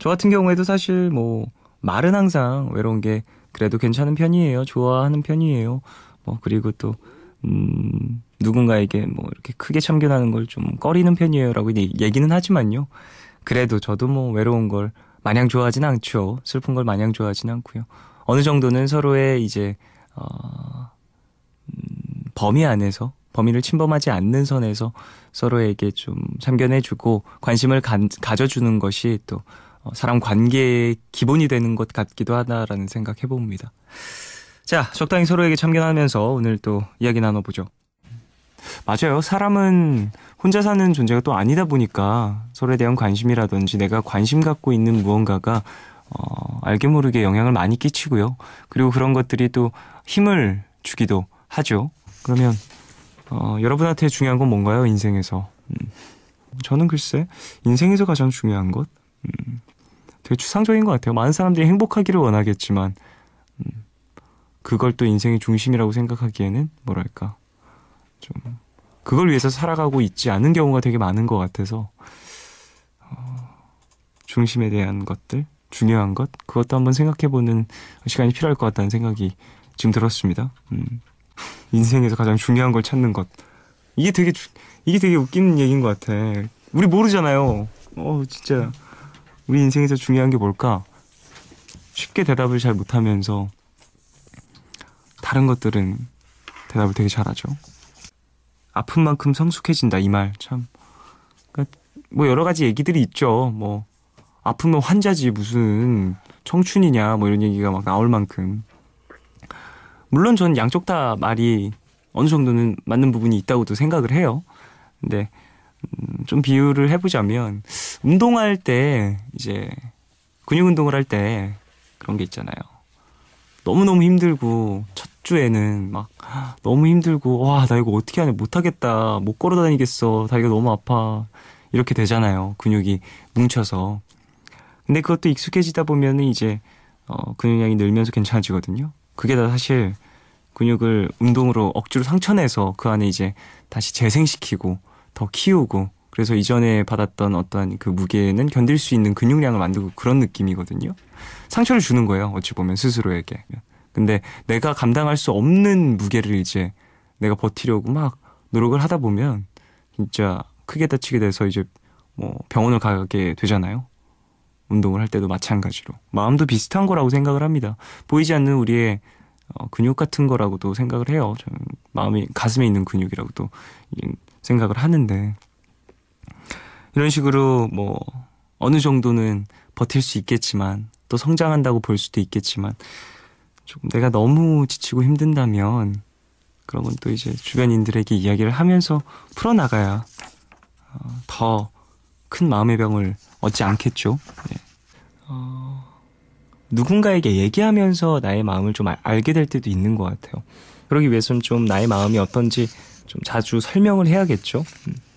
저 같은 경우에도 사실 뭐 말은 항상 외로운 게 그래도 괜찮은 편이에요. 좋아하는 편이에요. 뭐 그리고 또 음, 누군가에게 뭐 이렇게 크게 참견하는 걸 좀 꺼리는 편이에요라고 얘기는 하지만요. 그래도 저도 뭐 외로운 걸 마냥 좋아하진 않죠. 슬픈 걸 마냥 좋아하진 않고요. 어느 정도는 서로의 이제 어, 음, 범위 안에서 범위를 침범하지 않는 선에서 서로에게 좀 참견해주고 관심을 가, 가져주는 것이 또 어, 사람 관계의 기본이 되는 것 같기도 하다라는 생각 해봅니다. 자, 적당히 서로에게 참견하면서 오늘 또 이야기 나눠보죠. 맞아요. 사람은 혼자 사는 존재가 또 아니다 보니까 서로에 대한 관심이라든지 내가 관심 갖고 있는 무언가가 어, 알게 모르게 영향을 많이 끼치고요. 그리고 그런 것들이 또 힘을 주기도 하죠. 그러면 어, 여러분한테 중요한 건 뭔가요? 인생에서. 음. 저는 글쎄 인생에서 가장 중요한 것 음, 되게 추상적인 것 같아요. 많은 사람들이 행복하기를 원하겠지만 음, 그걸 또 인생의 중심이라고 생각하기에는 뭐랄까 좀 그걸 위해서 살아가고 있지 않은 경우가 되게 많은 것 같아서 어, 중심에 대한 것들 중요한 것 그것도 한번 생각해보는 시간이 필요할 것 같다는 생각이 지금 들었습니다. 음, 인생에서 가장 중요한 걸 찾는 것 이게 되게 이게 되게 웃긴 얘기인 것 같아. 우리 모르잖아요. 어 진짜. 우리 인생에서 중요한 게 뭘까? 쉽게 대답을 잘 못하면서 다른 것들은 대답을 되게 잘하죠. 아픈 만큼 성숙해진다 이 말 참. 그러니까 뭐 여러 가지 얘기들이 있죠. 뭐 아프면 환자지 무슨 청춘이냐 뭐 이런 얘기가 막 나올 만큼. 물론 전 양쪽 다 말이 어느 정도는 맞는 부분이 있다고도 생각을 해요. 근데 음, 좀 비유를 해보자면 운동할 때 이제 근육 운동을 할 때 그런 게 있잖아요. 너무너무 힘들고 첫 주에는 막 너무 힘들고 와 나 이거 어떻게 하냐 못하겠다 못 걸어 다니겠어 다리가 너무 아파 이렇게 되잖아요 근육이 뭉쳐서 근데 그것도 익숙해지다 보면은 이제 어, 근육량이 늘면서 괜찮아지거든요 그게 다 사실 근육을 운동으로 억지로 상처내서 그 안에 이제 다시 재생시키고 더 키우고 그래서 이전에 받았던 어떤 그 무게는 견딜 수 있는 근육량을 만들고 그런 느낌이거든요. 상처를 주는 거예요. 어찌 보면 스스로에게. 근데 내가 감당할 수 없는 무게를 이제 내가 버티려고 막 노력을 하다 보면 진짜 크게 다치게 돼서 이제 뭐 병원을 가게 되잖아요. 운동을 할 때도 마찬가지로 마음도 비슷한 거라고 생각을 합니다. 보이지 않는 우리의 어, 근육 같은 거라고도 생각을 해요. 저는 마음이 가슴에 있는 근육이라고도 생각을 하는데 이런 식으로 뭐 어느 정도는 버틸 수 있겠지만 또 성장한다고 볼 수도 있겠지만 조금 내가 너무 지치고 힘든다면 그런 건또 이제 주변인들에게 이야기를 하면서 풀어나가야 어, 더 큰 마음의 병을 얻지 않겠죠. 네. 어, 누군가에게 얘기하면서 나의 마음을 좀 알게 될 때도 있는 것 같아요. 그러기 위해서는 좀 나의 마음이 어떤지 좀 자주 설명을 해야겠죠. 음.